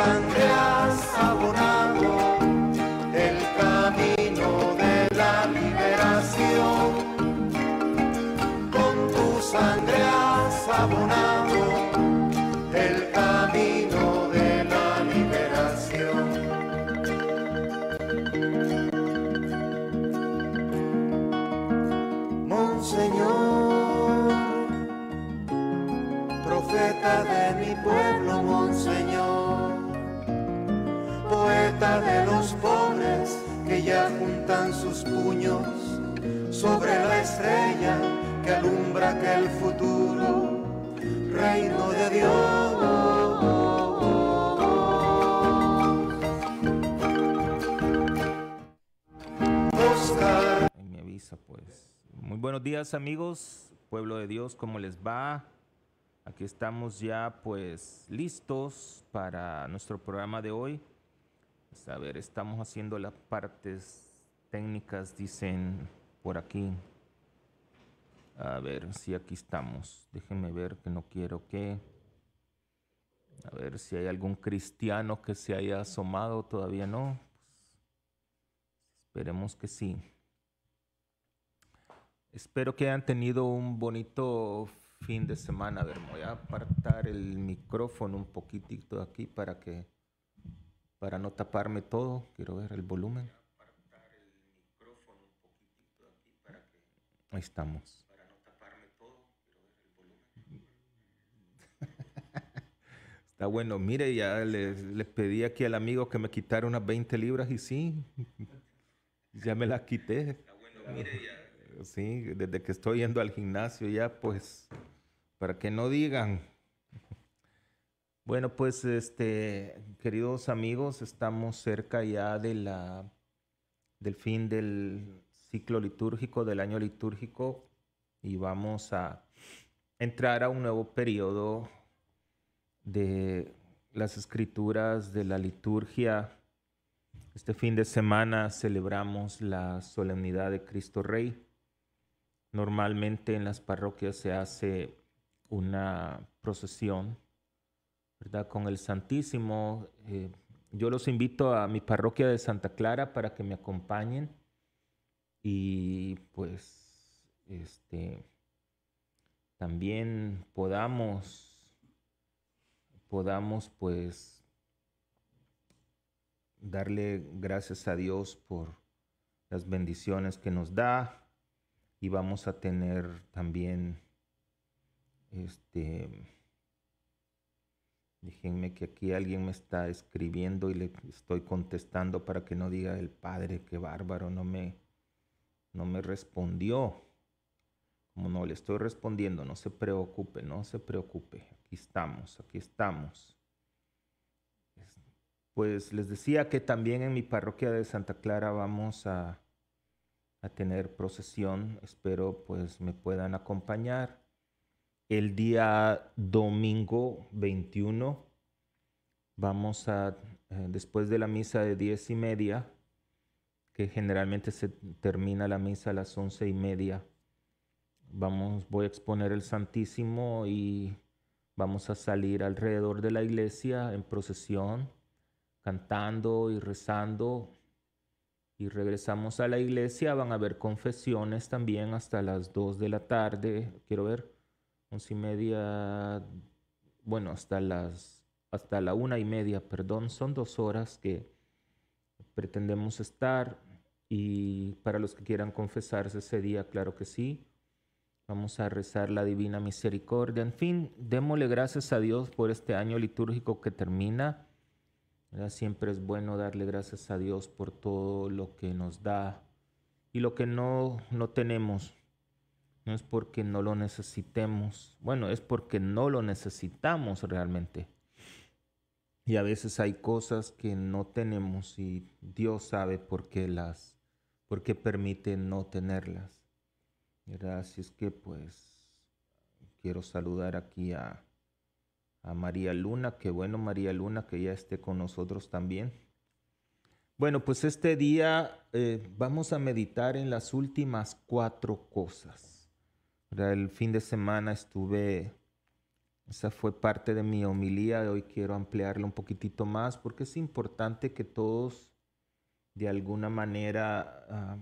Andrea has puños sobre la estrella que alumbra aquel futuro, reino de Dios. pues. Muy buenos días amigos, pueblo de Dios, ¿cómo les va? Aquí estamos ya pues listos para nuestro programa de hoy. Pues, a ver, estamos haciendo las partes técnicas dicen por aquí. A ver si aquí estamos. Déjenme ver que no quiero que... A ver si hay algún cristiano que se haya asomado. Todavía no. esperemos que sí. Espero que hayan tenido un bonito fin de semana. A ver, voy a apartar el micrófono un poquitito aquí para que para no taparme todo. Quiero ver el volumen. Ahí estamos. Para no taparme todo, Está bueno. Mire, ya les, pedí aquí al amigo que me quitara unas 20 libras y sí, ya me las quité. Está bueno, mire ya. Sí, desde que estoy yendo al gimnasio ya, pues, para que no digan. Bueno, pues, este, queridos amigos, estamos cerca ya de la, del fin del ciclo litúrgico, del año litúrgico, y vamos a entrar a un nuevo periodo de las escrituras, de la liturgia. Este fin de semana celebramos la solemnidad de Cristo Rey. Normalmente en las parroquias se hace una procesión, ¿verdad? Con el Santísimo. Eh, yo los invito a mi parroquia de Santa Clara para que me acompañen y pues este también podamos podamos pues darle gracias a Dios por las bendiciones que nos da y vamos a tener también este déjenme que aquí alguien me está escribiendo y le estoy contestando para que no diga el padre que bárbaro no me no me respondió. Como no le estoy respondiendo, no se preocupe, no se preocupe. Aquí estamos, aquí estamos. Pues les decía que también en mi parroquia de Santa Clara vamos a, a tener procesión. Espero pues me puedan acompañar. El día domingo 21 vamos a, eh, después de la misa de diez y media, que generalmente se termina la misa a las once y media. Vamos, voy a exponer el Santísimo y vamos a salir alrededor de la iglesia en procesión, cantando y rezando. Y regresamos a la iglesia, van a haber confesiones también hasta las dos de la tarde, quiero ver, once y media, bueno, hasta las hasta la una y media, perdón, son dos horas que pretendemos estar y para los que quieran confesarse ese día, claro que sí. Vamos a rezar la divina misericordia. En fin, démosle gracias a Dios por este año litúrgico que termina. Siempre es bueno darle gracias a Dios por todo lo que nos da y lo que no, no tenemos. No es porque no lo necesitemos. Bueno, es porque no lo necesitamos realmente. Y a veces hay cosas que no tenemos y Dios sabe por qué las porque permite no tenerlas. Gracias Así que pues quiero saludar aquí a, María Luna, que bueno María Luna que ya esté con nosotros también. Bueno, pues este día eh, vamos a meditar en las últimas cuatro cosas. El fin de semana estuve, esa fue parte de mi homilía, hoy quiero ampliarla un poquitito más porque es importante que todos de alguna manera ah,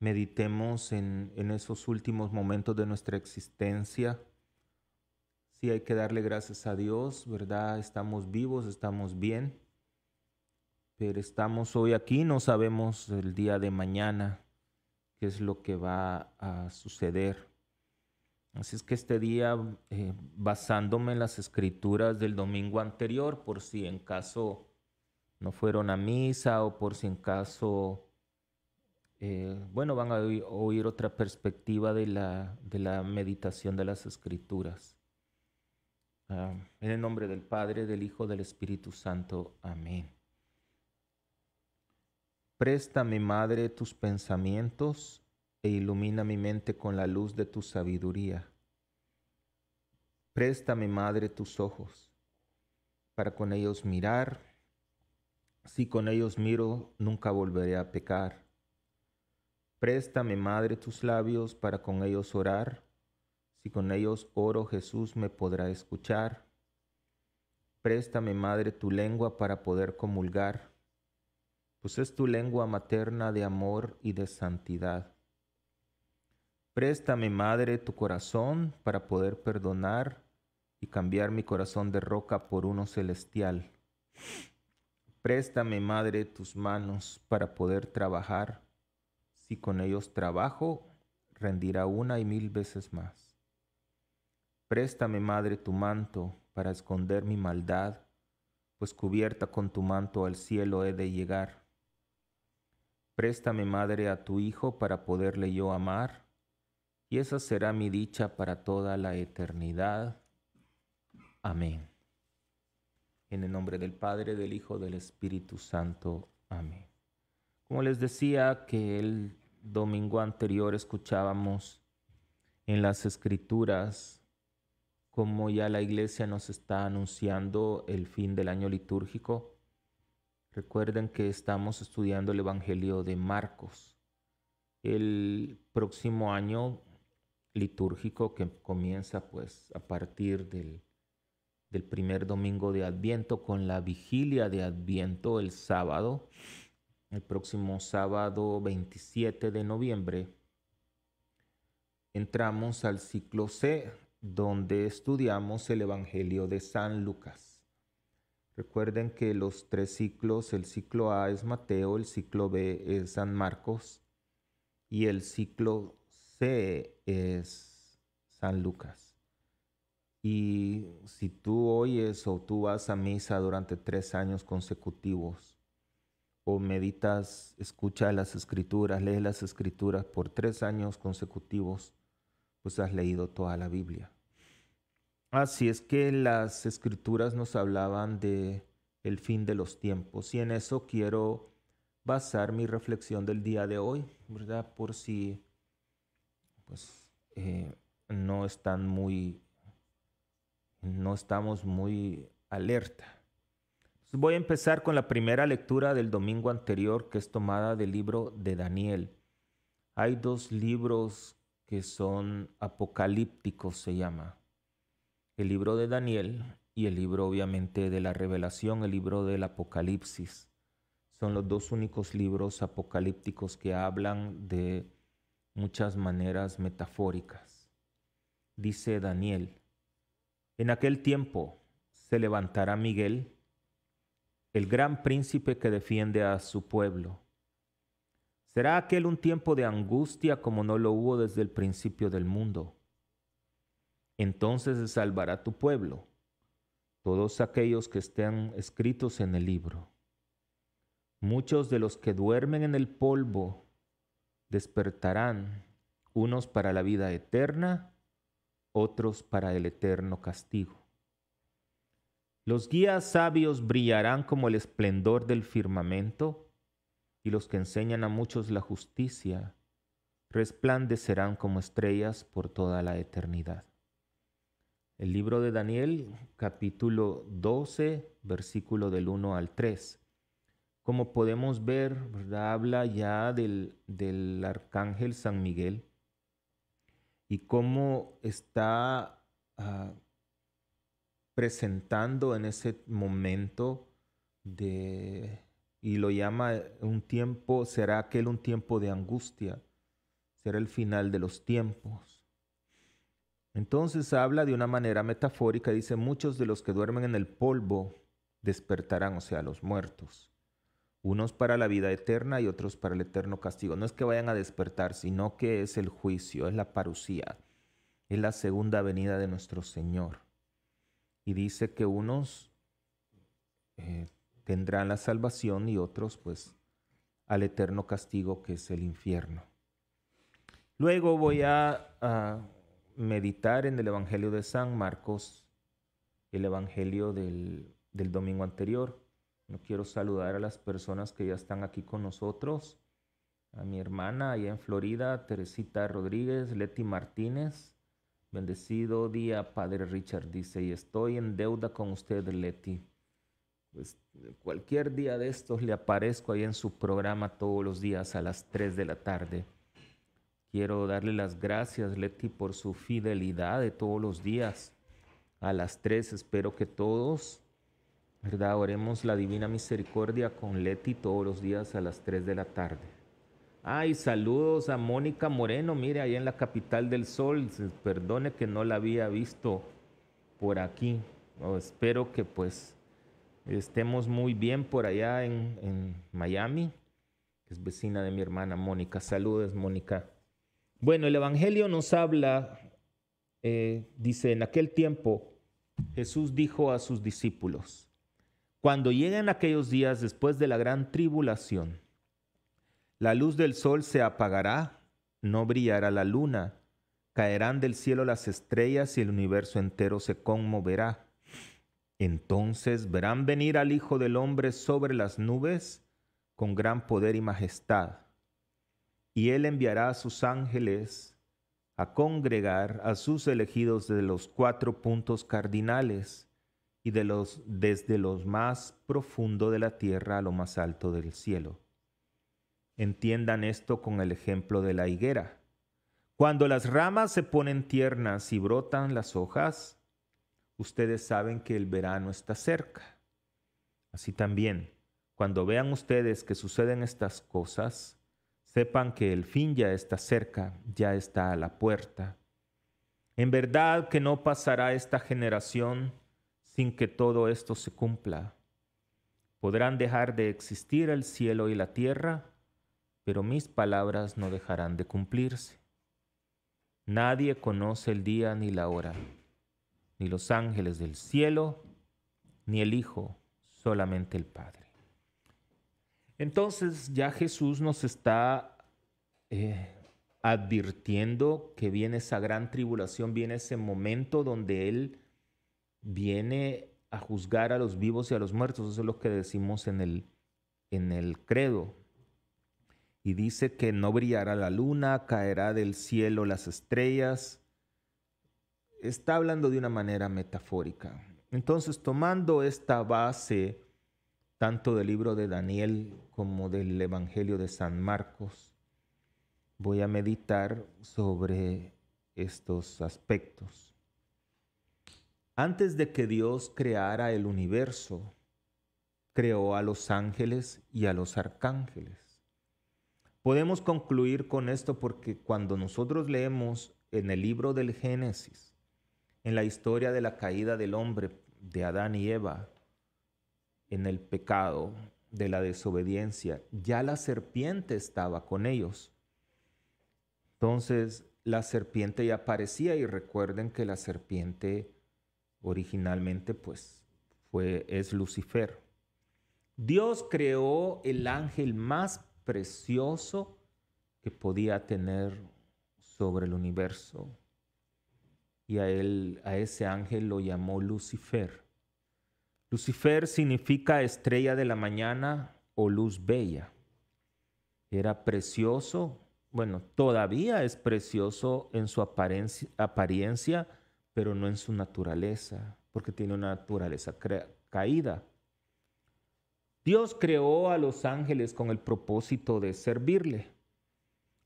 meditemos en, esos últimos momentos de nuestra existencia. Sí hay que darle gracias a Dios, ¿verdad? Estamos vivos, estamos bien, pero estamos hoy aquí, no sabemos el día de mañana qué es lo que va a suceder. Así es que este día, eh, basándome en las escrituras del domingo anterior, por si en caso no fueron a misa o por si en caso, eh, bueno, van a oír otra perspectiva de la, meditación de las escrituras. Ah, en el nombre del Padre, del Hijo, del Espíritu Santo. Amén. Préstame, mi Madre, tus pensamientos e ilumina mi mente con la luz de tu sabiduría. Préstame, mi Madre, tus ojos para con ellos mirar si con ellos miro, nunca volveré a pecar. Préstame, Madre, tus labios para con ellos orar. Si con ellos oro, Jesús me podrá escuchar. Préstame, Madre, tu lengua para poder comulgar, pues es tu lengua materna de amor y de santidad. Préstame, Madre, tu corazón para poder perdonar y cambiar mi corazón de roca por uno celestial. Préstame, Madre, tus manos para poder trabajar. Si con ellos trabajo, rendirá una y mil veces más. Préstame, Madre, tu manto para esconder mi maldad, pues cubierta con tu manto al cielo he de llegar. Préstame, Madre, a tu Hijo para poderle yo amar, y esa será mi dicha para toda la eternidad. Amén. En el nombre del Padre, del Hijo, del Espíritu Santo. Amén. Como les decía que el domingo anterior escuchábamos en las escrituras como ya la iglesia nos está anunciando el fin del año litúrgico. Recuerden que estamos estudiando el Evangelio de Marcos. El próximo año litúrgico que comienza pues a partir del del primer domingo de Adviento con la vigilia de Adviento el sábado, el próximo sábado 27 de noviembre. Entramos al ciclo C, donde estudiamos el Evangelio de San Lucas. Recuerden que los tres ciclos, el ciclo A es Mateo, el ciclo B es San Marcos y el ciclo C es San Lucas. Y si tú oyes o tú vas a misa durante tres años consecutivos, o meditas, escucha las escrituras, lees las escrituras por tres años consecutivos, pues has leído toda la Biblia. Así es que las escrituras nos hablaban de el fin de los tiempos y en eso quiero basar mi reflexión del día de hoy, ¿verdad? Por si pues eh, no están muy no estamos muy alerta. Voy a empezar con la primera lectura del domingo anterior que es tomada del libro de Daniel. Hay dos libros que son apocalípticos, se llama. El libro de Daniel y el libro obviamente de la revelación, el libro del Apocalipsis. Son los dos únicos libros apocalípticos que hablan de muchas maneras metafóricas. Dice Daniel, en aquel tiempo se levantará Miguel, el gran príncipe que defiende a su pueblo. Será aquel un tiempo de angustia como no lo hubo desde el principio del mundo. Entonces se salvará tu pueblo, todos aquellos que estén escritos en el libro. Muchos de los que duermen en el polvo despertarán, unos para la vida eterna otros para el eterno castigo. Los guías sabios brillarán como el esplendor del firmamento, y los que enseñan a muchos la justicia resplandecerán como estrellas por toda la eternidad. El libro de Daniel, capítulo 12, versículo del 1 al 3. Como podemos ver, habla ya del, del arcángel San Miguel, y cómo está ah, presentando en ese momento de, y lo llama un tiempo, será aquel un tiempo de angustia, será el final de los tiempos. Entonces habla de una manera metafórica, dice, muchos de los que duermen en el polvo despertarán, o sea, los muertos unos para la vida eterna y otros para el eterno castigo. No es que vayan a despertar, sino que es el juicio, es la parucía, es la segunda venida de nuestro Señor. Y dice que unos eh, tendrán la salvación y otros pues al eterno castigo que es el infierno. Luego voy a, meditar en el Evangelio de San Marcos, el Evangelio del, del domingo anterior no quiero saludar a las personas que ya están aquí con nosotros. A mi hermana allá en Florida, Teresita Rodríguez, Leti Martínez. Bendecido día, Padre Richard, dice, y estoy en deuda con usted, Leti. Pues, cualquier día de estos le aparezco ahí en su programa todos los días a las 3 de la tarde. Quiero darle las gracias, Leti, por su fidelidad de todos los días. A las 3 espero que todos ¿verdad? Oremos la divina misericordia con Leti todos los días a las 3 de la tarde. Ay, saludos a Mónica Moreno, mire, ahí en la capital del sol, perdone que no la había visto por aquí. Oh, espero que pues estemos muy bien por allá en, Miami, que es vecina de mi hermana Mónica. Saludos, Mónica. Bueno, el Evangelio nos habla, eh, dice, en aquel tiempo Jesús dijo a sus discípulos, cuando lleguen aquellos días después de la gran tribulación, la luz del sol se apagará, no brillará la luna, caerán del cielo las estrellas y el universo entero se conmoverá. Entonces verán venir al Hijo del Hombre sobre las nubes con gran poder y majestad. Y él enviará a sus ángeles a congregar a sus elegidos de los cuatro puntos cardinales y de los, desde lo más profundo de la tierra a lo más alto del cielo. Entiendan esto con el ejemplo de la higuera. Cuando las ramas se ponen tiernas y brotan las hojas, ustedes saben que el verano está cerca. Así también, cuando vean ustedes que suceden estas cosas, sepan que el fin ya está cerca, ya está a la puerta. En verdad que no pasará esta generación sin que todo esto se cumpla. Podrán dejar de existir el cielo y la tierra, pero mis palabras no dejarán de cumplirse. Nadie conoce el día ni la hora, ni los ángeles del cielo, ni el Hijo, solamente el Padre. Entonces ya Jesús nos está eh, advirtiendo que viene esa gran tribulación, viene ese momento donde Él viene a juzgar a los vivos y a los muertos. Eso es lo que decimos en el, en el credo. Y dice que no brillará la luna, caerá del cielo las estrellas. Está hablando de una manera metafórica. Entonces, tomando esta base tanto del libro de Daniel como del Evangelio de San Marcos, voy a meditar sobre estos aspectos. Antes de que Dios creara el universo, creó a los ángeles y a los arcángeles. Podemos concluir con esto porque cuando nosotros leemos en el libro del Génesis, en la historia de la caída del hombre, de Adán y Eva, en el pecado, de la desobediencia, ya la serpiente estaba con ellos. Entonces la serpiente ya aparecía y recuerden que la serpiente originalmente pues fue, es Lucifer. Dios creó el ángel más precioso que podía tener sobre el universo. Y a él, a ese ángel lo llamó Lucifer. Lucifer significa estrella de la mañana o luz bella. Era precioso, bueno, todavía es precioso en su apariencia, apariencia pero no en su naturaleza, porque tiene una naturaleza caída. Dios creó a los ángeles con el propósito de servirle.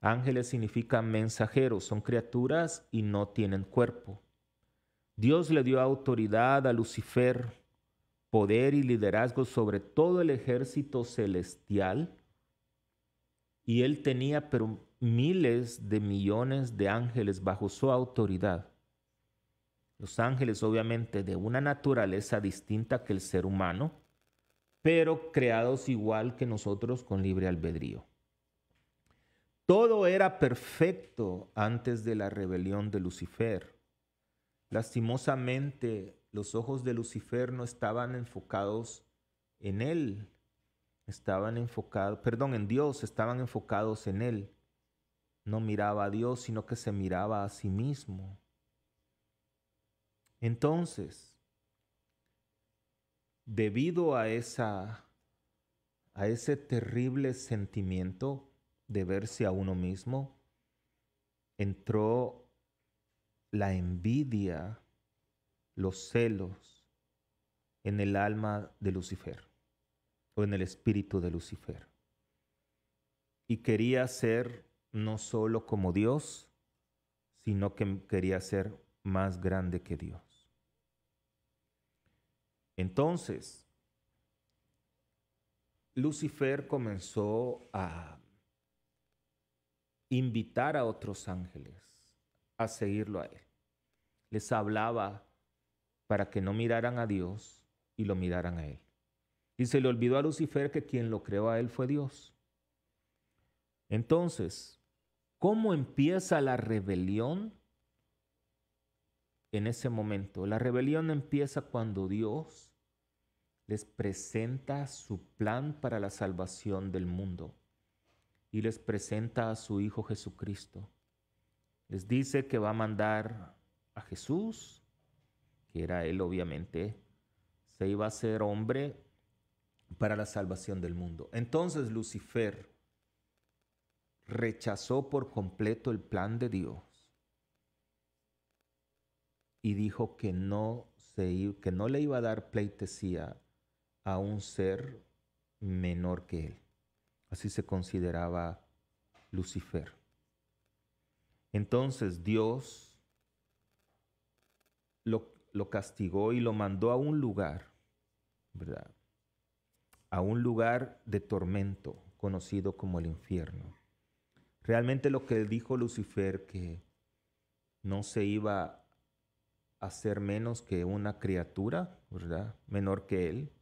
Ángeles significa mensajeros, son criaturas y no tienen cuerpo. Dios le dio autoridad a Lucifer, poder y liderazgo sobre todo el ejército celestial. Y él tenía miles de millones de ángeles bajo su autoridad. Los ángeles obviamente de una naturaleza distinta que el ser humano, pero creados igual que nosotros con libre albedrío. Todo era perfecto antes de la rebelión de Lucifer. Lastimosamente, los ojos de Lucifer no estaban enfocados en él, estaban enfocados, perdón, en Dios, estaban enfocados en él. No miraba a Dios, sino que se miraba a sí mismo. Entonces, debido a, esa, a ese terrible sentimiento de verse a uno mismo, entró la envidia, los celos en el alma de Lucifer o en el espíritu de Lucifer. Y quería ser no solo como Dios, sino que quería ser más grande que Dios. Entonces, Lucifer comenzó a invitar a otros ángeles a seguirlo a él. Les hablaba para que no miraran a Dios y lo miraran a él. Y se le olvidó a Lucifer que quien lo creó a él fue Dios. Entonces, ¿cómo empieza la rebelión en ese momento? La rebelión empieza cuando Dios les presenta su plan para la salvación del mundo y les presenta a su Hijo Jesucristo. Les dice que va a mandar a Jesús, que era él obviamente, se iba a ser hombre para la salvación del mundo. Entonces Lucifer rechazó por completo el plan de Dios y dijo que no, se, que no le iba a dar pleitesía a un ser menor que él. Así se consideraba Lucifer. Entonces Dios lo, lo castigó y lo mandó a un lugar, ¿verdad? A un lugar de tormento, conocido como el infierno. Realmente lo que dijo Lucifer que no se iba a ser menos que una criatura, ¿verdad? Menor que él,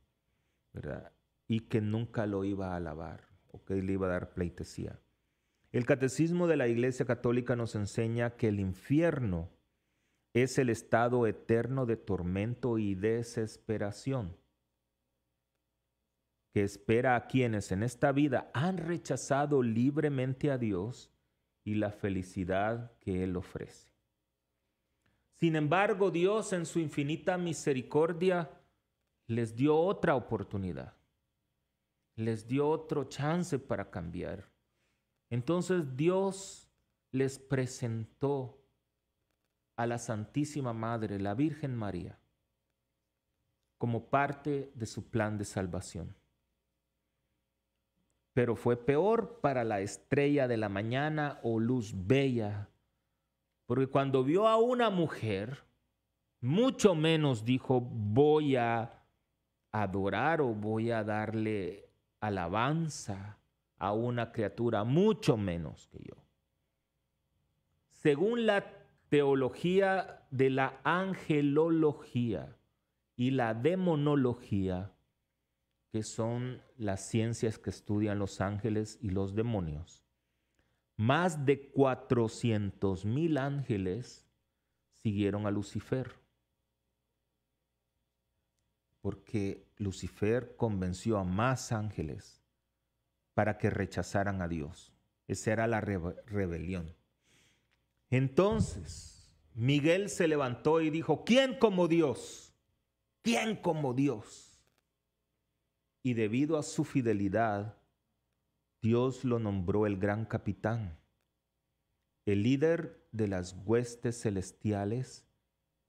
y que nunca lo iba a alabar o que le iba a dar pleitesía. El catecismo de la Iglesia Católica nos enseña que el infierno es el estado eterno de tormento y desesperación que espera a quienes en esta vida han rechazado libremente a Dios y la felicidad que Él ofrece. Sin embargo, Dios en su infinita misericordia les dio otra oportunidad, les dio otro chance para cambiar. Entonces Dios les presentó a la Santísima Madre, la Virgen María, como parte de su plan de salvación. Pero fue peor para la estrella de la mañana o luz bella, porque cuando vio a una mujer, mucho menos dijo, voy a adorar o voy a darle alabanza a una criatura mucho menos que yo. Según la teología de la angelología y la demonología, que son las ciencias que estudian los ángeles y los demonios, más de 400 mil ángeles siguieron a Lucifer porque Lucifer convenció a más ángeles para que rechazaran a Dios. Esa era la rebelión. Entonces, Miguel se levantó y dijo, ¿quién como Dios? ¿quién como Dios? Y debido a su fidelidad, Dios lo nombró el gran capitán, el líder de las huestes celestiales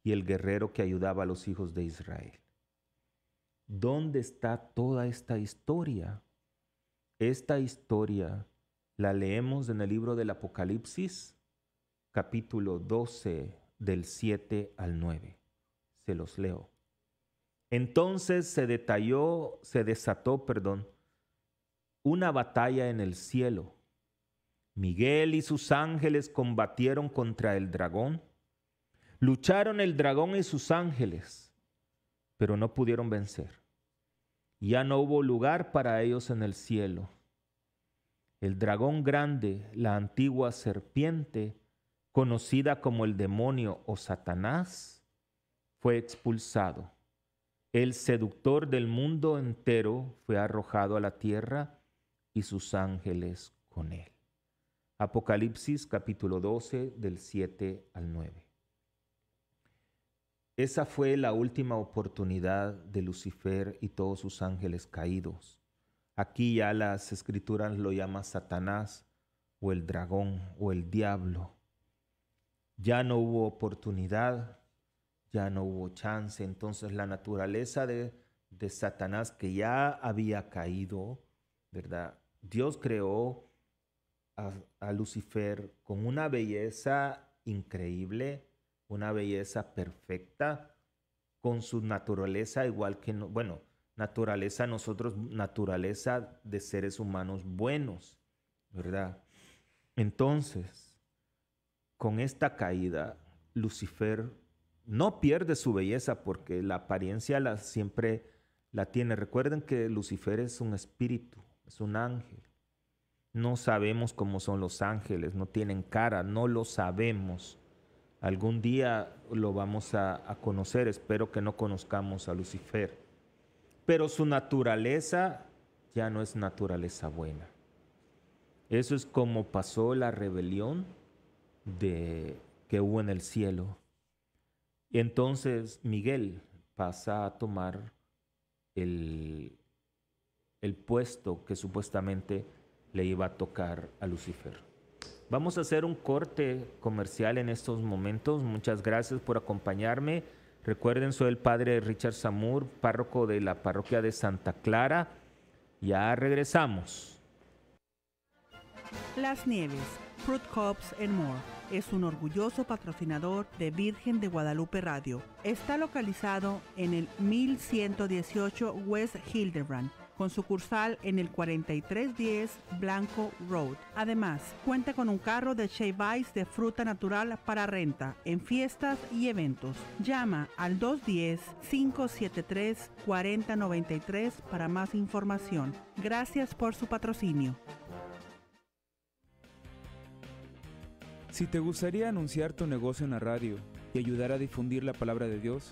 y el guerrero que ayudaba a los hijos de Israel. ¿dónde está toda esta historia? Esta historia la leemos en el libro del Apocalipsis, capítulo 12, del 7 al 9. Se los leo. Entonces se detalló, se desató, perdón, una batalla en el cielo. Miguel y sus ángeles combatieron contra el dragón. Lucharon el dragón y sus ángeles pero no pudieron vencer. Ya no hubo lugar para ellos en el cielo. El dragón grande, la antigua serpiente, conocida como el demonio o Satanás, fue expulsado. El seductor del mundo entero fue arrojado a la tierra y sus ángeles con él. Apocalipsis capítulo 12 del 7 al 9. Esa fue la última oportunidad de Lucifer y todos sus ángeles caídos. Aquí ya las escrituras lo llaman Satanás o el dragón o el diablo. Ya no hubo oportunidad, ya no hubo chance. Entonces la naturaleza de, Satanás que ya había caído, ¿verdad? Dios creó a Lucifer con una belleza increíble una belleza perfecta con su naturaleza igual que, bueno, naturaleza nosotros, naturaleza de seres humanos buenos, ¿verdad? Entonces, con esta caída, Lucifer no pierde su belleza porque la apariencia la, siempre la tiene. Recuerden que Lucifer es un espíritu, es un ángel. No sabemos cómo son los ángeles, no tienen cara, no lo sabemos. Algún día lo vamos a, conocer, espero que no conozcamos a Lucifer. Pero su naturaleza ya no es naturaleza buena. Eso es como pasó la rebelión de, que hubo en el cielo. Y Entonces Miguel pasa a tomar el puesto que supuestamente le iba a tocar a Lucifer. Vamos a hacer un corte comercial en estos momentos. Muchas gracias por acompañarme. Recuerden, soy el padre Richard Samur, párroco de la parroquia de Santa Clara. Ya regresamos. Las Nieves, Fruit Cops and More es un orgulloso patrocinador de Virgen de Guadalupe Radio. Está localizado en el 1118 West Hildebrand con sucursal en el 4310 Blanco Road. Además, cuenta con un carro de Shea vice de fruta natural para renta en fiestas y eventos. Llama al 210-573-4093 para más información. Gracias por su patrocinio. Si te gustaría anunciar tu negocio en la radio y ayudar a difundir la palabra de Dios,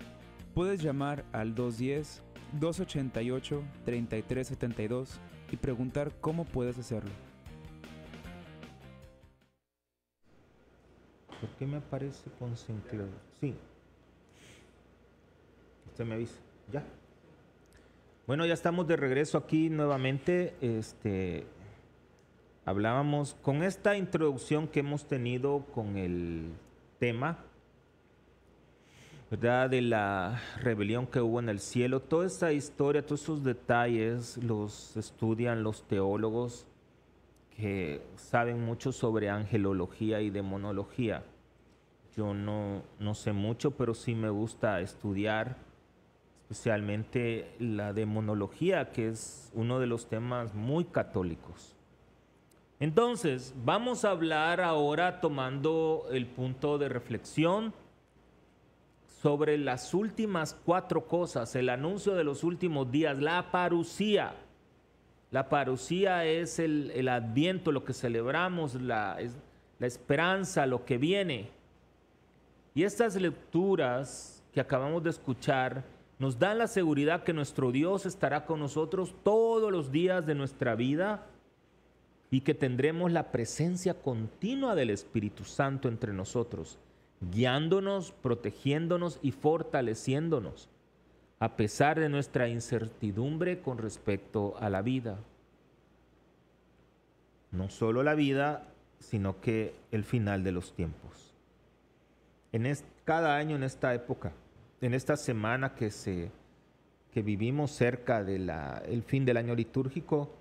puedes llamar al 210 288-3372 y preguntar cómo puedes hacerlo. ¿Por qué me aparece con sentido Sí. Usted me avisa. Ya. Bueno, ya estamos de regreso aquí nuevamente. Este, hablábamos con esta introducción que hemos tenido con el tema de la rebelión que hubo en el cielo. Toda esta historia, todos esos detalles los estudian los teólogos que saben mucho sobre angelología y demonología. Yo no, no sé mucho, pero sí me gusta estudiar especialmente la demonología, que es uno de los temas muy católicos. Entonces, vamos a hablar ahora tomando el punto de reflexión sobre las últimas cuatro cosas, el anuncio de los últimos días, la parucía. La parucía es el, adviento, lo que celebramos, la, la esperanza, lo que viene. Y estas lecturas que acabamos de escuchar nos dan la seguridad que nuestro Dios estará con nosotros todos los días de nuestra vida y que tendremos la presencia continua del Espíritu Santo entre nosotros guiándonos, protegiéndonos y fortaleciéndonos, a pesar de nuestra incertidumbre con respecto a la vida. No solo la vida, sino que el final de los tiempos. En cada año, en esta época, en esta semana que, se, que vivimos cerca del fin del año litúrgico,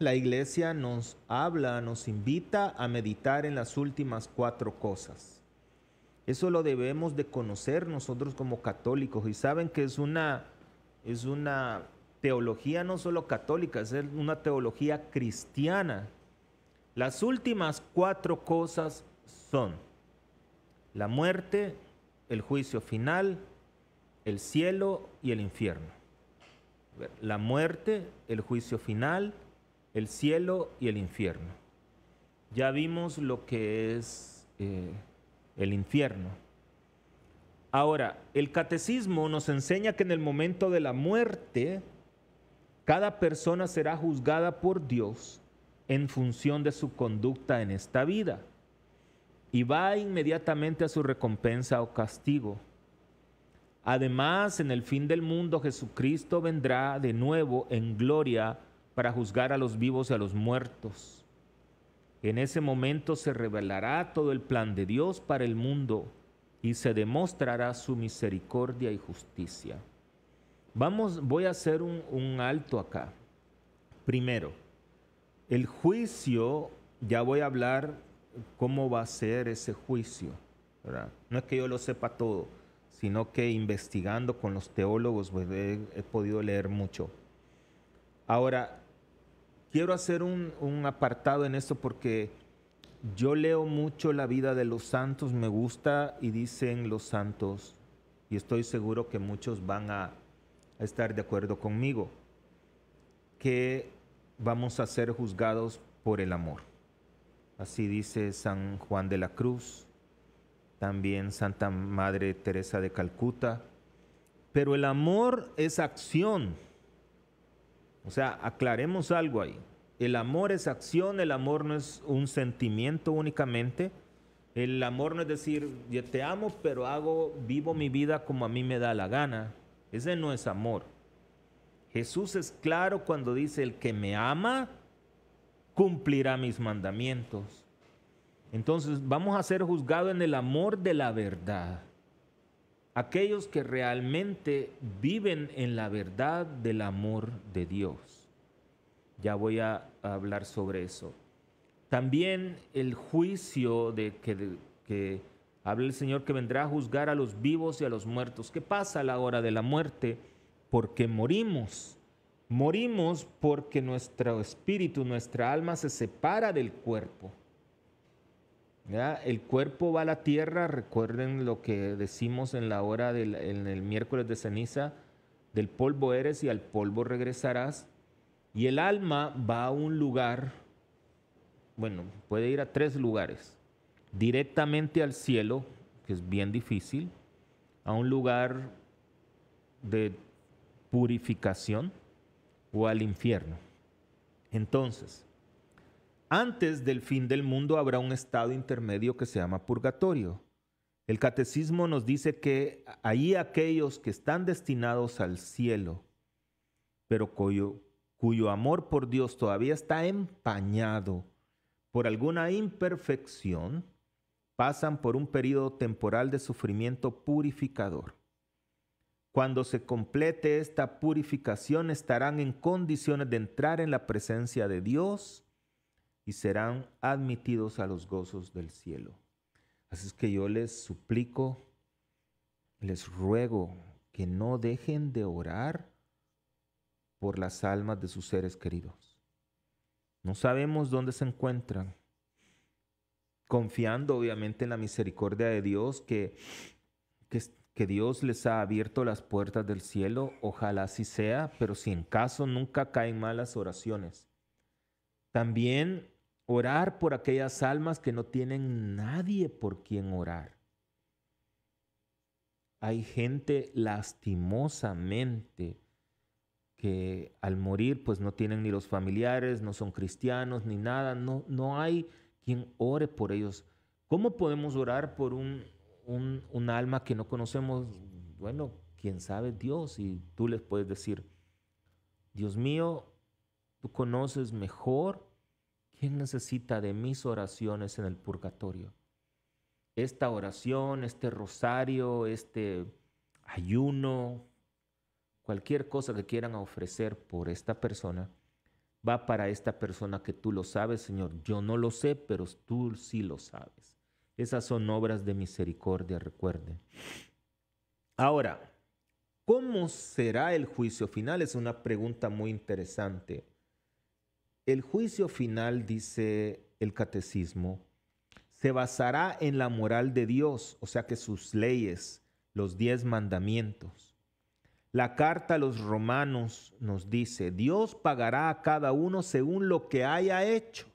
la iglesia nos habla, nos invita a meditar en las últimas cuatro cosas. Eso lo debemos de conocer nosotros como católicos y saben que es una, es una teología no solo católica, es una teología cristiana. Las últimas cuatro cosas son la muerte, el juicio final, el cielo y el infierno. La muerte, el juicio final, el cielo y el infierno. Ya vimos lo que es... Eh, el infierno. Ahora, el catecismo nos enseña que en el momento de la muerte, cada persona será juzgada por Dios en función de su conducta en esta vida y va inmediatamente a su recompensa o castigo. Además, en el fin del mundo Jesucristo vendrá de nuevo en gloria para juzgar a los vivos y a los muertos. En ese momento se revelará todo el plan de Dios para el mundo y se demostrará su misericordia y justicia. Vamos, voy a hacer un, alto acá. Primero, el juicio, ya voy a hablar cómo va a ser ese juicio. No es que yo lo sepa todo, sino que investigando con los teólogos pues, he, he podido leer mucho. Ahora, quiero hacer un, apartado en esto porque yo leo mucho la vida de los santos, me gusta y dicen los santos, y estoy seguro que muchos van a estar de acuerdo conmigo, que vamos a ser juzgados por el amor. Así dice San Juan de la Cruz, también Santa Madre Teresa de Calcuta. Pero el amor es acción o sea, aclaremos algo ahí. El amor es acción, el amor no es un sentimiento únicamente. El amor no es decir, yo te amo, pero hago, vivo mi vida como a mí me da la gana. Ese no es amor. Jesús es claro cuando dice, el que me ama, cumplirá mis mandamientos. Entonces vamos a ser juzgados en el amor de la verdad aquellos que realmente viven en la verdad del amor de Dios. Ya voy a hablar sobre eso. También el juicio de que, hable habla el Señor que vendrá a juzgar a los vivos y a los muertos. ¿Qué pasa a la hora de la muerte? Porque morimos. Morimos porque nuestro espíritu, nuestra alma se separa del cuerpo el cuerpo va a la tierra, recuerden lo que decimos en la hora del miércoles de ceniza, del polvo eres y al polvo regresarás. Y el alma va a un lugar, bueno, puede ir a tres lugares, directamente al cielo, que es bien difícil, a un lugar de purificación o al infierno. Entonces, antes del fin del mundo habrá un estado intermedio que se llama purgatorio. El catecismo nos dice que ahí aquellos que están destinados al cielo, pero cuyo, amor por Dios todavía está empañado por alguna imperfección, pasan por un periodo temporal de sufrimiento purificador. Cuando se complete esta purificación estarán en condiciones de entrar en la presencia de Dios y serán admitidos a los gozos del cielo. Así es que yo les suplico, les ruego que no dejen de orar por las almas de sus seres queridos. No sabemos dónde se encuentran, confiando obviamente en la misericordia de Dios que, que, Dios les ha abierto las puertas del cielo, ojalá así sea, pero si en caso nunca caen malas oraciones. También Orar por aquellas almas que no tienen nadie por quien orar. Hay gente lastimosamente que al morir pues no tienen ni los familiares, no son cristianos ni nada, no, no hay quien ore por ellos. ¿Cómo podemos orar por un, un alma que no conocemos? Bueno, quién sabe Dios y tú les puedes decir, Dios mío, tú conoces mejor necesita de mis oraciones en el purgatorio? Esta oración, este rosario, este ayuno, cualquier cosa que quieran ofrecer por esta persona, va para esta persona que tú lo sabes, Señor. Yo no lo sé, pero tú sí lo sabes. Esas son obras de misericordia, recuerde Ahora, ¿cómo será el juicio final? Es una pregunta muy interesante el juicio final, dice el catecismo, se basará en la moral de Dios, o sea que sus leyes, los diez mandamientos. La carta a los romanos nos dice, Dios pagará a cada uno según lo que haya hecho.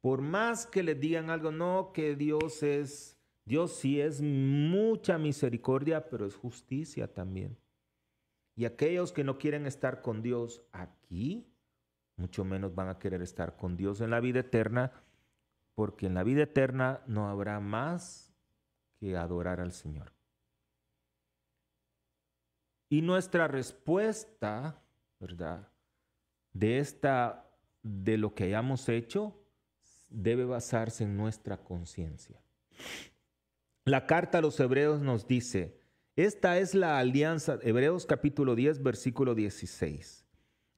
Por más que le digan algo, no, que Dios es, Dios sí es mucha misericordia, pero es justicia también. Y aquellos que no quieren estar con Dios aquí, mucho menos van a querer estar con Dios en la vida eterna, porque en la vida eterna no habrá más que adorar al Señor. Y nuestra respuesta, ¿verdad? De esta de lo que hayamos hecho debe basarse en nuestra conciencia. La carta a los hebreos nos dice, esta es la alianza, Hebreos capítulo 10, versículo 16.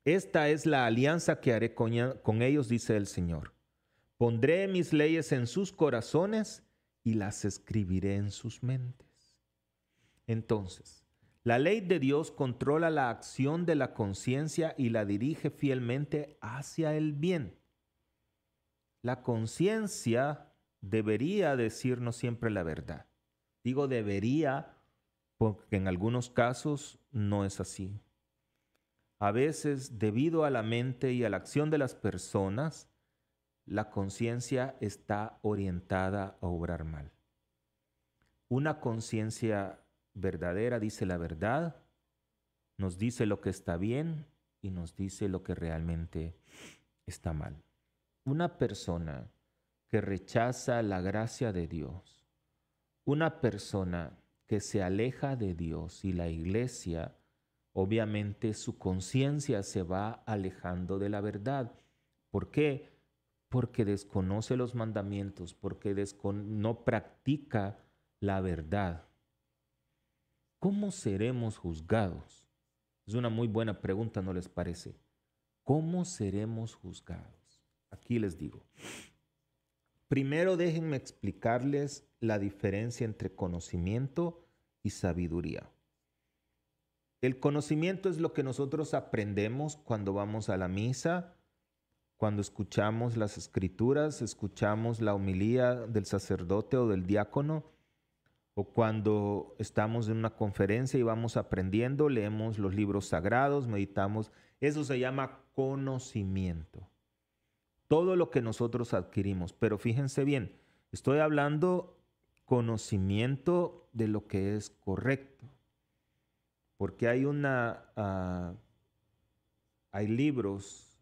Esta es la alianza que haré con ellos, dice el Señor. Pondré mis leyes en sus corazones y las escribiré en sus mentes. Entonces, la ley de Dios controla la acción de la conciencia y la dirige fielmente hacia el bien. La conciencia debería decirnos siempre la verdad. Digo debería porque en algunos casos no es así. A veces, debido a la mente y a la acción de las personas, la conciencia está orientada a obrar mal. Una conciencia verdadera dice la verdad, nos dice lo que está bien y nos dice lo que realmente está mal. Una persona que rechaza la gracia de Dios, una persona que se aleja de Dios y la iglesia, obviamente su conciencia se va alejando de la verdad. ¿Por qué? Porque desconoce los mandamientos, porque no practica la verdad. ¿Cómo seremos juzgados? Es una muy buena pregunta, ¿no les parece? ¿Cómo seremos juzgados? Aquí les digo. Primero déjenme explicarles la diferencia entre conocimiento y sabiduría. El conocimiento es lo que nosotros aprendemos cuando vamos a la misa, cuando escuchamos las escrituras, escuchamos la homilía del sacerdote o del diácono, o cuando estamos en una conferencia y vamos aprendiendo, leemos los libros sagrados, meditamos. Eso se llama conocimiento. Todo lo que nosotros adquirimos. Pero fíjense bien, estoy hablando conocimiento de lo que es correcto porque hay una... Ah, hay libros,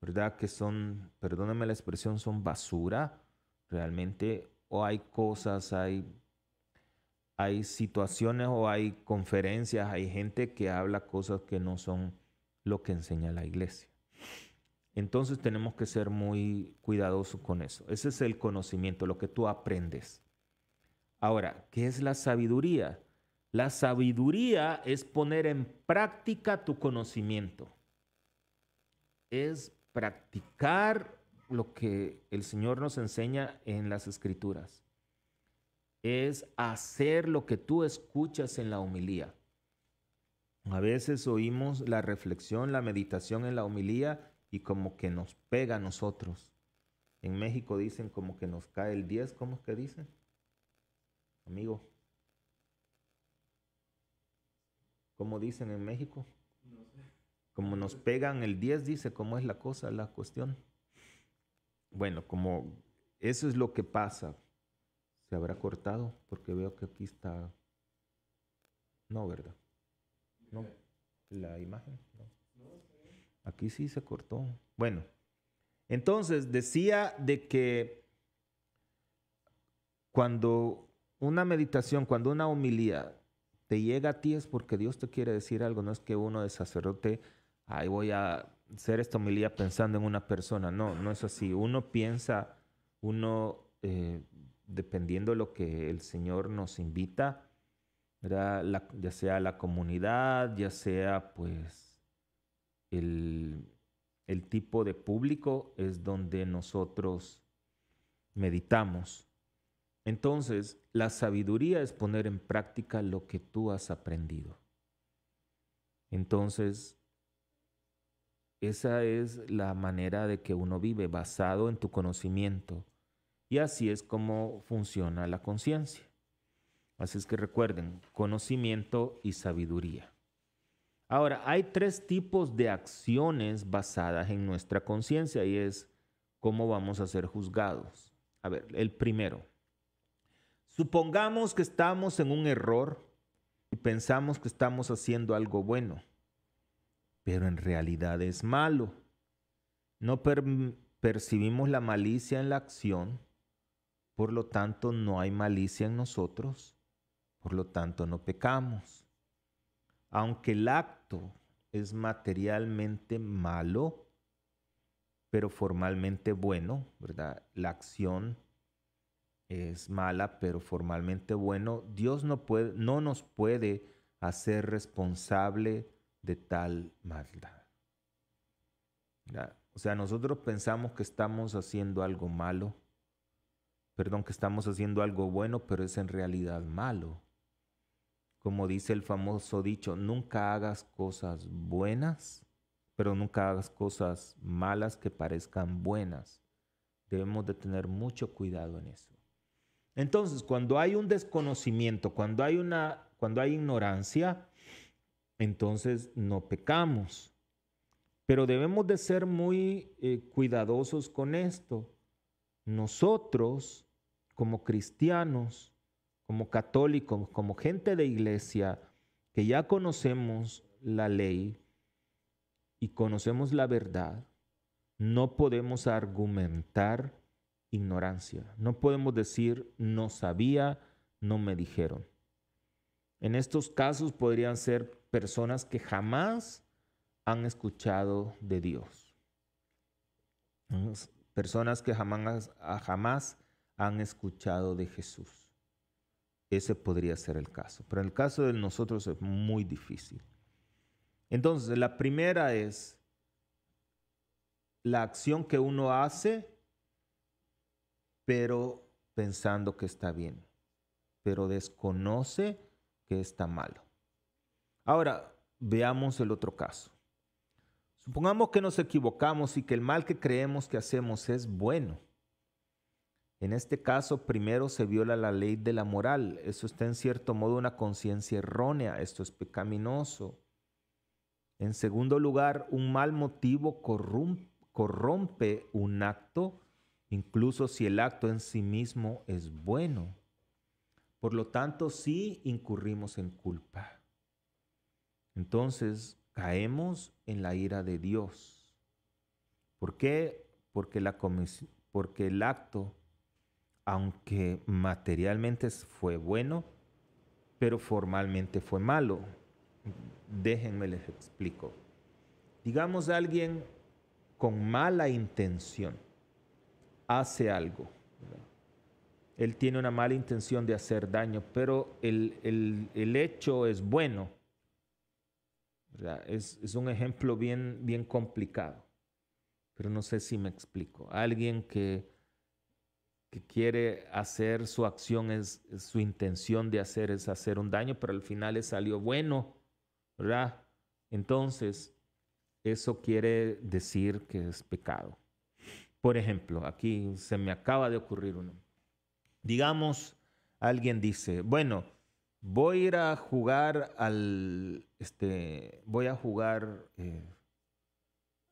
¿verdad? Que son, perdóname la expresión, son basura, realmente. O hay cosas, hay, hay situaciones o hay conferencias, hay gente que habla cosas que no son lo que enseña la iglesia. Entonces tenemos que ser muy cuidadosos con eso. Ese es el conocimiento, lo que tú aprendes. Ahora, ¿qué es la sabiduría? La sabiduría es poner en práctica tu conocimiento. Es practicar lo que el Señor nos enseña en las escrituras. Es hacer lo que tú escuchas en la homilía. A veces oímos la reflexión, la meditación en la homilía y como que nos pega a nosotros. En México dicen como que nos cae el 10, ¿cómo es que dicen? Amigo, como dicen en México? Como nos pegan el 10, dice, ¿cómo es la cosa, la cuestión? Bueno, como eso es lo que pasa. ¿Se habrá cortado? Porque veo que aquí está... No, ¿verdad? No. La imagen. Aquí sí se cortó. Bueno. Entonces, decía de que cuando una meditación, cuando una homilía te llega a ti es porque Dios te quiere decir algo, no es que uno de sacerdote, ahí voy a hacer esta homilía pensando en una persona, no, no es así, uno piensa, uno, eh, dependiendo de lo que el Señor nos invita, ya sea la comunidad, ya sea pues el tipo de público, es donde nosotros meditamos. Entonces, la sabiduría es poner en práctica lo que tú has aprendido. Entonces, esa es la manera de que uno vive, basado en tu conocimiento. Y así es como funciona la conciencia. Así es que recuerden, conocimiento y sabiduría. Ahora, hay tres tipos de acciones basadas en nuestra conciencia y es cómo vamos a ser juzgados. A ver, el primero, Supongamos que estamos en un error y pensamos que estamos haciendo algo bueno, pero en realidad es malo. No percibimos la malicia en la acción, por lo tanto no hay malicia en nosotros, por lo tanto no pecamos. Aunque el acto es materialmente malo, pero formalmente bueno, ¿verdad? La acción es mala, pero formalmente bueno, Dios no, puede, no nos puede hacer responsable de tal maldad. O sea, nosotros pensamos que estamos haciendo algo malo, perdón, que estamos haciendo algo bueno, pero es en realidad malo. Como dice el famoso dicho, nunca hagas cosas buenas, pero nunca hagas cosas malas que parezcan buenas. Debemos de tener mucho cuidado en eso. Entonces, cuando hay un desconocimiento, cuando hay una, cuando hay ignorancia, entonces no pecamos. Pero debemos de ser muy eh, cuidadosos con esto. Nosotros, como cristianos, como católicos, como gente de iglesia, que ya conocemos la ley y conocemos la verdad, no podemos argumentar ignorancia. No podemos decir no sabía, no me dijeron. En estos casos podrían ser personas que jamás han escuchado de Dios. Personas que jamás, jamás han escuchado de Jesús. Ese podría ser el caso. Pero en el caso de nosotros es muy difícil. Entonces, la primera es la acción que uno hace pero pensando que está bien, pero desconoce que está malo. Ahora, veamos el otro caso. Supongamos que nos equivocamos y que el mal que creemos que hacemos es bueno. En este caso, primero se viola la ley de la moral. Eso está en cierto modo una conciencia errónea. Esto es pecaminoso. En segundo lugar, un mal motivo corrompe un acto incluso si el acto en sí mismo es bueno. Por lo tanto, sí incurrimos en culpa. Entonces, caemos en la ira de Dios. ¿Por qué? Porque, la porque el acto, aunque materialmente fue bueno, pero formalmente fue malo. Déjenme les explico. Digamos a alguien con mala intención hace algo. Él tiene una mala intención de hacer daño, pero el, hecho es bueno. Es, un ejemplo bien, bien complicado, pero no sé si me explico. Alguien que, que quiere hacer su acción, es, su intención de hacer es hacer un daño, pero al final le salió bueno, ¿verdad? Entonces, eso quiere decir que es pecado. Por ejemplo, aquí se me acaba de ocurrir uno. Digamos, alguien dice, bueno, voy a ir a jugar al, este, voy a jugar eh,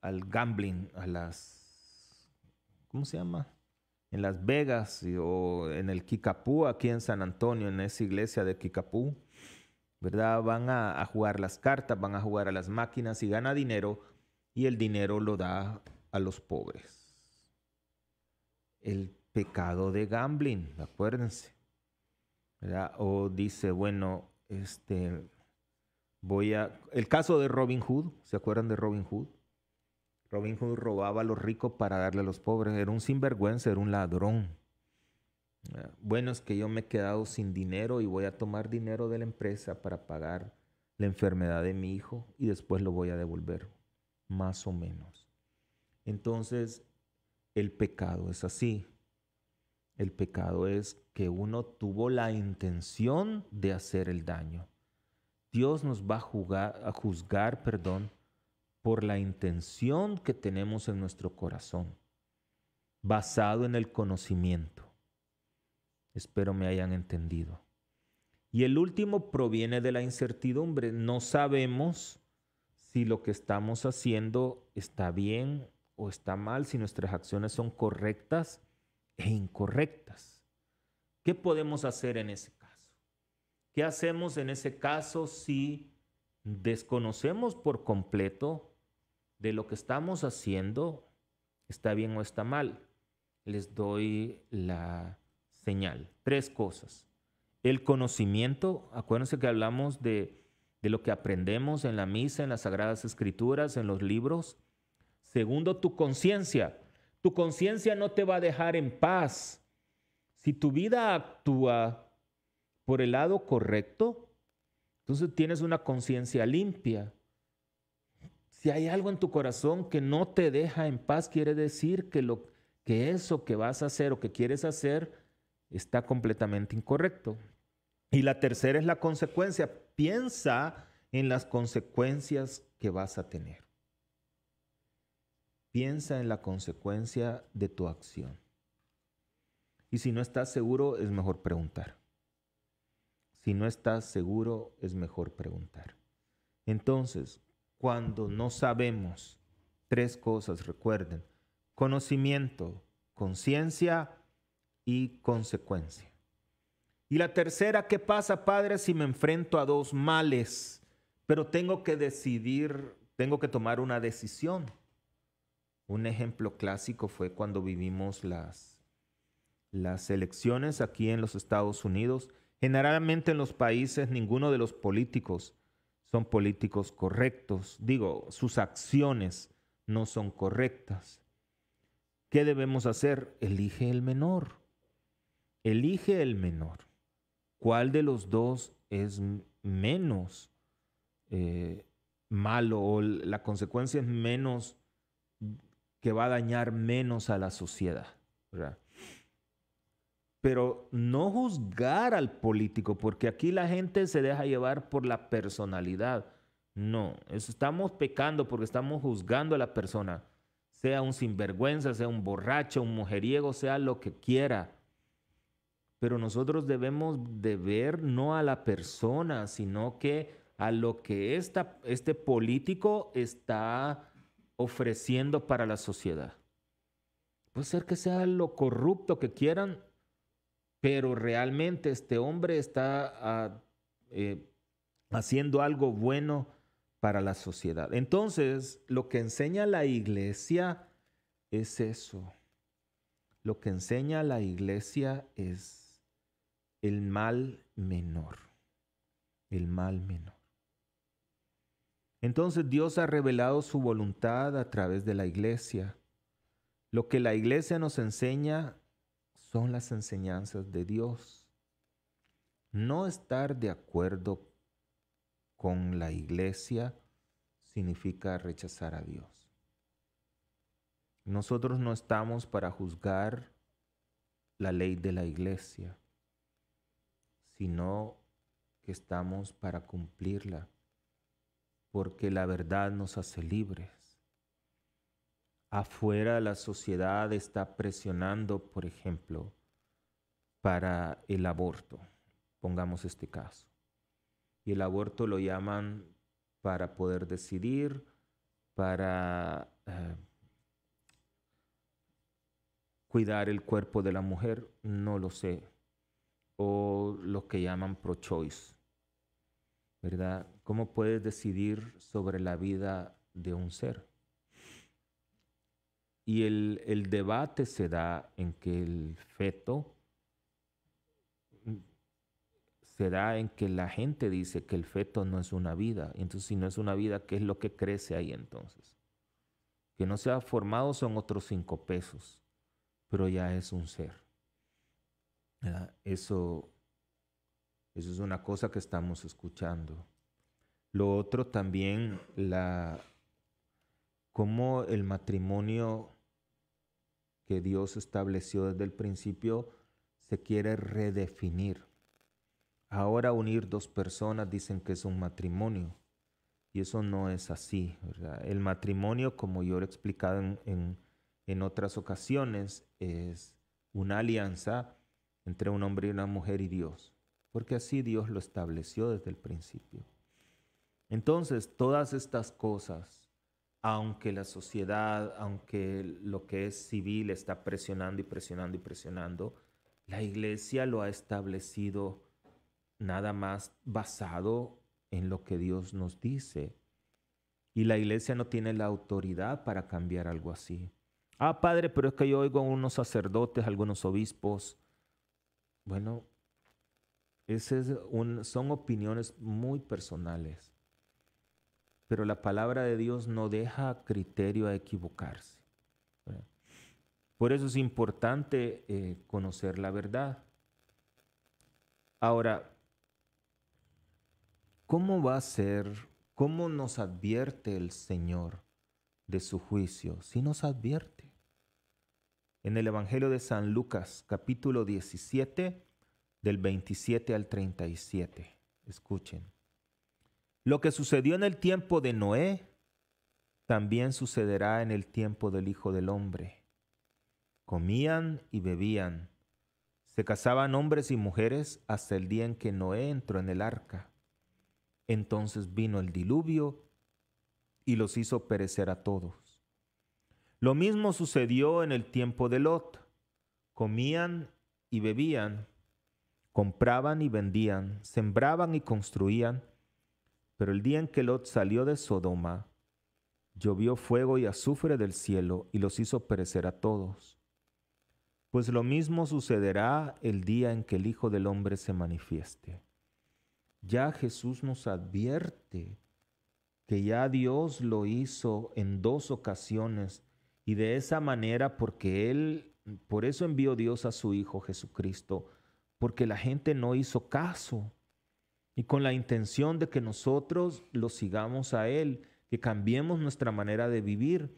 al gambling, a las, ¿cómo se llama? En Las Vegas o en el Kikapú, aquí en San Antonio, en esa iglesia de Kikapú. ¿verdad? Van a, jugar las cartas, van a jugar a las máquinas y gana dinero y el dinero lo da a los pobres el pecado de gambling, acuérdense. O dice, bueno, este, voy a... El caso de Robin Hood, ¿se acuerdan de Robin Hood? Robin Hood robaba a los ricos para darle a los pobres. Era un sinvergüenza, era un ladrón. Bueno, es que yo me he quedado sin dinero y voy a tomar dinero de la empresa para pagar la enfermedad de mi hijo y después lo voy a devolver, más o menos. Entonces, el pecado es así. El pecado es que uno tuvo la intención de hacer el daño. Dios nos va a, juzgar perdón, por la intención que tenemos en nuestro corazón, basado en el conocimiento. Espero me hayan entendido. Y el último proviene de la incertidumbre. No sabemos si lo que estamos haciendo está bien o está mal, si nuestras acciones son correctas e incorrectas. ¿Qué podemos hacer en ese caso? ¿Qué hacemos en ese caso si desconocemos por completo de lo que estamos haciendo, está bien o está mal? Les doy la señal. Tres cosas. El conocimiento, acuérdense que hablamos de, lo que aprendemos en la misa, en las Sagradas Escrituras, en los libros Segundo, tu conciencia. Tu conciencia no te va a dejar en paz. Si tu vida actúa por el lado correcto, entonces tienes una conciencia limpia. Si hay algo en tu corazón que no te deja en paz, quiere decir que, lo, que eso que vas a hacer o que quieres hacer está completamente incorrecto. Y la tercera es la consecuencia. Piensa en las consecuencias que vas a tener. Piensa en la consecuencia de tu acción. Y si no estás seguro, es mejor preguntar. Si no estás seguro, es mejor preguntar. Entonces, cuando no sabemos, tres cosas recuerden. Conocimiento, conciencia y consecuencia. Y la tercera, ¿qué pasa, Padre, si me enfrento a dos males? Pero tengo que decidir, tengo que tomar una decisión. Un ejemplo clásico fue cuando vivimos las, las elecciones aquí en los Estados Unidos. Generalmente en los países ninguno de los políticos son políticos correctos. Digo, sus acciones no son correctas. ¿Qué debemos hacer? Elige el menor. Elige el menor. ¿Cuál de los dos es menos eh, malo o la consecuencia es menos que va a dañar menos a la sociedad. Pero no juzgar al político, porque aquí la gente se deja llevar por la personalidad. No, eso estamos pecando porque estamos juzgando a la persona, sea un sinvergüenza, sea un borracho, un mujeriego, sea lo que quiera. Pero nosotros debemos de ver no a la persona, sino que a lo que este político está ofreciendo para la sociedad. Puede ser que sea lo corrupto que quieran, pero realmente este hombre está ah, eh, haciendo algo bueno para la sociedad. Entonces, lo que enseña la iglesia es eso. Lo que enseña la iglesia es el mal menor. El mal menor. Entonces Dios ha revelado su voluntad a través de la iglesia. Lo que la iglesia nos enseña son las enseñanzas de Dios. No estar de acuerdo con la iglesia significa rechazar a Dios. Nosotros no estamos para juzgar la ley de la iglesia, sino que estamos para cumplirla porque la verdad nos hace libres. Afuera la sociedad está presionando, por ejemplo, para el aborto, pongamos este caso. Y el aborto lo llaman para poder decidir, para eh, cuidar el cuerpo de la mujer, no lo sé. O lo que llaman pro-choice, ¿verdad? ¿Cómo puedes decidir sobre la vida de un ser? Y el, el debate se da en que el feto se da en que la gente dice que el feto no es una vida. Entonces, si no es una vida, ¿qué es lo que crece ahí entonces? Que no se ha formado son otros cinco pesos, pero ya es un ser. Eso, eso es una cosa que estamos escuchando. Lo otro también, la, cómo el matrimonio que Dios estableció desde el principio se quiere redefinir. Ahora unir dos personas dicen que es un matrimonio y eso no es así. El matrimonio, como yo lo he explicado en otras ocasiones, es una alianza entre un hombre y una mujer y Dios, porque así Dios lo estableció desde el principio. Entonces, todas estas cosas, aunque la sociedad, aunque lo que es civil está presionando y presionando y presionando, la iglesia lo ha establecido nada más basado en lo que Dios nos dice. Y la iglesia no tiene la autoridad para cambiar algo así. Ah, padre, pero es que yo oigo a unos sacerdotes, a algunos obispos. Bueno, esas son opiniones muy personales pero la palabra de Dios no deja criterio a equivocarse. Por eso es importante eh, conocer la verdad. Ahora, ¿cómo va a ser, cómo nos advierte el Señor de su juicio? Si nos advierte. En el Evangelio de San Lucas, capítulo 17, del 27 al 37. Escuchen. Lo que sucedió en el tiempo de Noé, también sucederá en el tiempo del Hijo del Hombre. Comían y bebían. Se casaban hombres y mujeres hasta el día en que Noé entró en el arca. Entonces vino el diluvio y los hizo perecer a todos. Lo mismo sucedió en el tiempo de Lot. Comían y bebían, compraban y vendían, sembraban y construían pero el día en que Lot salió de Sodoma, llovió fuego y azufre del cielo y los hizo perecer a todos. Pues lo mismo sucederá el día en que el Hijo del Hombre se manifieste. Ya Jesús nos advierte que ya Dios lo hizo en dos ocasiones y de esa manera porque Él, por eso envió Dios a su Hijo Jesucristo, porque la gente no hizo caso y con la intención de que nosotros lo sigamos a Él, que cambiemos nuestra manera de vivir.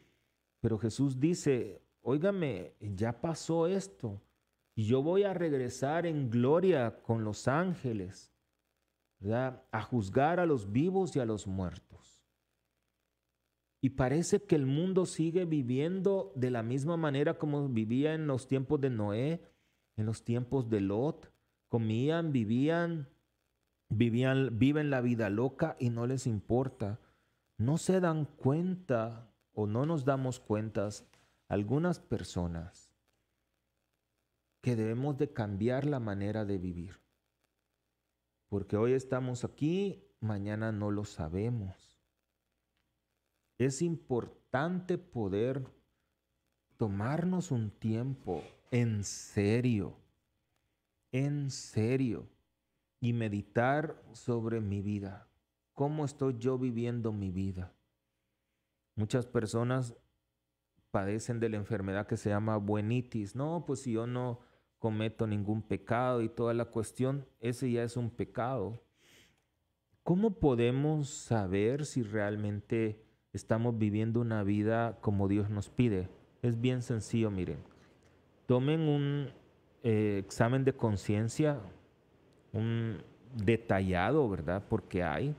Pero Jesús dice, óigame, ya pasó esto y yo voy a regresar en gloria con los ángeles, ¿verdad? A juzgar a los vivos y a los muertos. Y parece que el mundo sigue viviendo de la misma manera como vivía en los tiempos de Noé, en los tiempos de Lot. Comían, vivían, viven la vida loca y no les importa, no se dan cuenta o no nos damos cuentas algunas personas que debemos de cambiar la manera de vivir. Porque hoy estamos aquí, mañana no lo sabemos. Es importante poder tomarnos un tiempo en serio, en serio y meditar sobre mi vida. ¿Cómo estoy yo viviendo mi vida? Muchas personas padecen de la enfermedad que se llama buenitis. No, pues si yo no cometo ningún pecado y toda la cuestión, ese ya es un pecado. ¿Cómo podemos saber si realmente estamos viviendo una vida como Dios nos pide? Es bien sencillo, miren. Tomen un eh, examen de conciencia, un detallado, ¿verdad? Porque hay.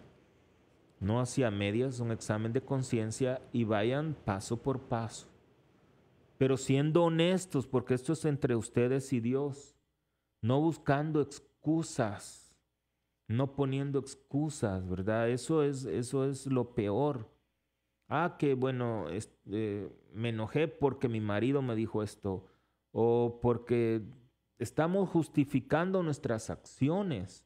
No hacia medias, un examen de conciencia y vayan paso por paso. Pero siendo honestos, porque esto es entre ustedes y Dios. No buscando excusas, no poniendo excusas, ¿verdad? Eso es, eso es lo peor. Ah, que bueno, eh, me enojé porque mi marido me dijo esto, o porque Estamos justificando nuestras acciones.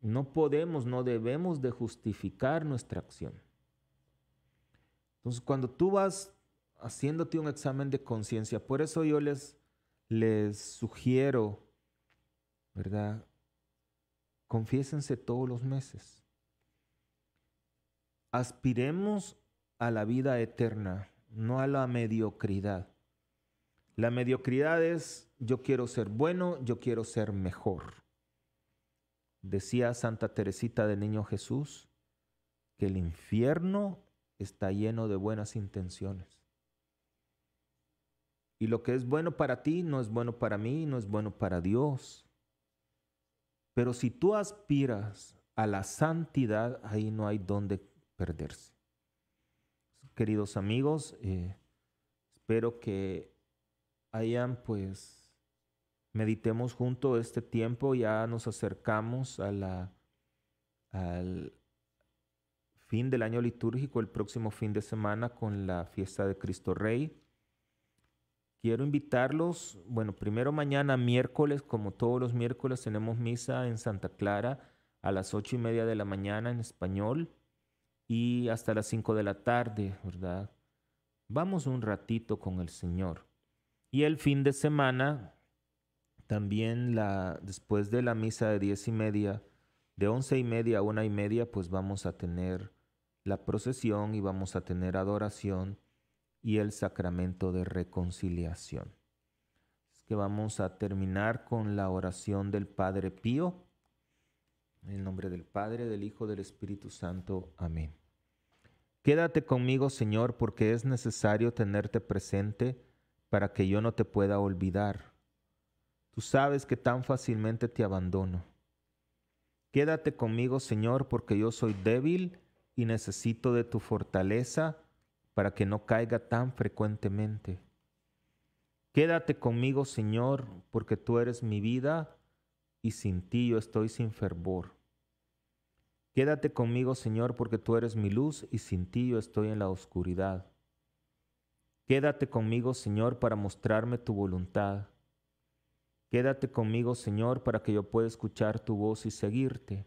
No podemos, no debemos de justificar nuestra acción. Entonces, cuando tú vas haciéndote un examen de conciencia, por eso yo les, les sugiero, ¿verdad? Confiésense todos los meses. Aspiremos a la vida eterna, no a la mediocridad. La mediocridad es yo quiero ser bueno, yo quiero ser mejor. Decía Santa Teresita de Niño Jesús que el infierno está lleno de buenas intenciones. Y lo que es bueno para ti no es bueno para mí, no es bueno para Dios. Pero si tú aspiras a la santidad, ahí no hay donde perderse. Queridos amigos, eh, espero que Hayan, pues meditemos junto este tiempo, ya nos acercamos al fin del año litúrgico, el próximo fin de semana con la fiesta de Cristo Rey. Quiero invitarlos, bueno, primero mañana miércoles, como todos los miércoles, tenemos misa en Santa Clara a las ocho y media de la mañana en español y hasta las cinco de la tarde, ¿verdad? Vamos un ratito con el Señor y el fin de semana, también la, después de la misa de diez y media, de once y media a una y media, pues vamos a tener la procesión y vamos a tener adoración y el sacramento de reconciliación. Es que vamos a terminar con la oración del Padre Pío. En el nombre del Padre, del Hijo, del Espíritu Santo. Amén. Quédate conmigo, Señor, porque es necesario tenerte presente para que yo no te pueda olvidar. Tú sabes que tan fácilmente te abandono. Quédate conmigo, Señor, porque yo soy débil y necesito de tu fortaleza para que no caiga tan frecuentemente. Quédate conmigo, Señor, porque tú eres mi vida y sin ti yo estoy sin fervor. Quédate conmigo, Señor, porque tú eres mi luz y sin ti yo estoy en la oscuridad. Quédate conmigo, Señor, para mostrarme tu voluntad. Quédate conmigo, Señor, para que yo pueda escuchar tu voz y seguirte.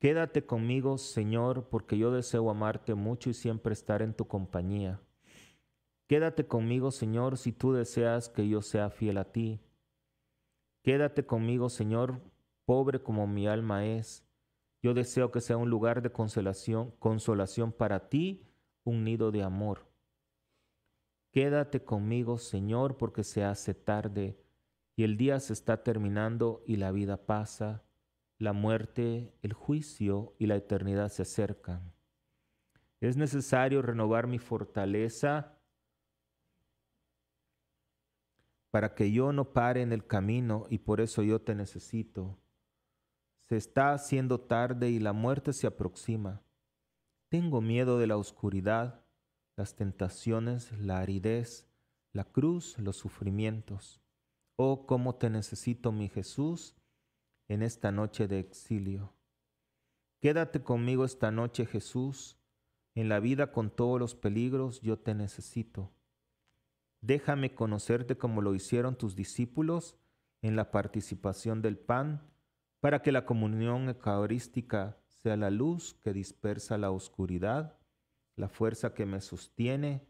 Quédate conmigo, Señor, porque yo deseo amarte mucho y siempre estar en tu compañía. Quédate conmigo, Señor, si tú deseas que yo sea fiel a ti. Quédate conmigo, Señor, pobre como mi alma es. Yo deseo que sea un lugar de consolación, consolación para ti, un nido de amor. Quédate conmigo, Señor, porque se hace tarde y el día se está terminando y la vida pasa, la muerte, el juicio y la eternidad se acercan. Es necesario renovar mi fortaleza para que yo no pare en el camino y por eso yo te necesito. Se está haciendo tarde y la muerte se aproxima. Tengo miedo de la oscuridad las tentaciones, la aridez, la cruz, los sufrimientos. Oh, cómo te necesito, mi Jesús, en esta noche de exilio. Quédate conmigo esta noche, Jesús. En la vida con todos los peligros yo te necesito. Déjame conocerte como lo hicieron tus discípulos en la participación del pan, para que la comunión eucarística sea la luz que dispersa la oscuridad la fuerza que me sostiene,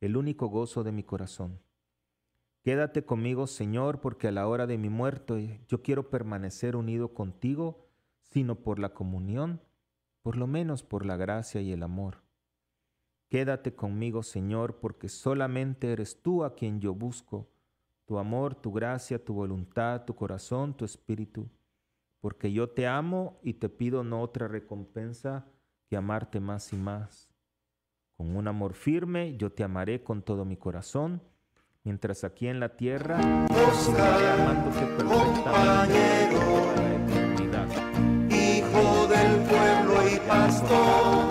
el único gozo de mi corazón. Quédate conmigo, Señor, porque a la hora de mi muerte yo quiero permanecer unido contigo, sino por la comunión, por lo menos por la gracia y el amor. Quédate conmigo, Señor, porque solamente eres tú a quien yo busco, tu amor, tu gracia, tu voluntad, tu corazón, tu espíritu, porque yo te amo y te pido no otra recompensa que amarte más y más. Con un amor firme yo te amaré con todo mi corazón, mientras aquí en la tierra yo seguiré amándote perfectamente. eternidad. hijo del pueblo y pastor.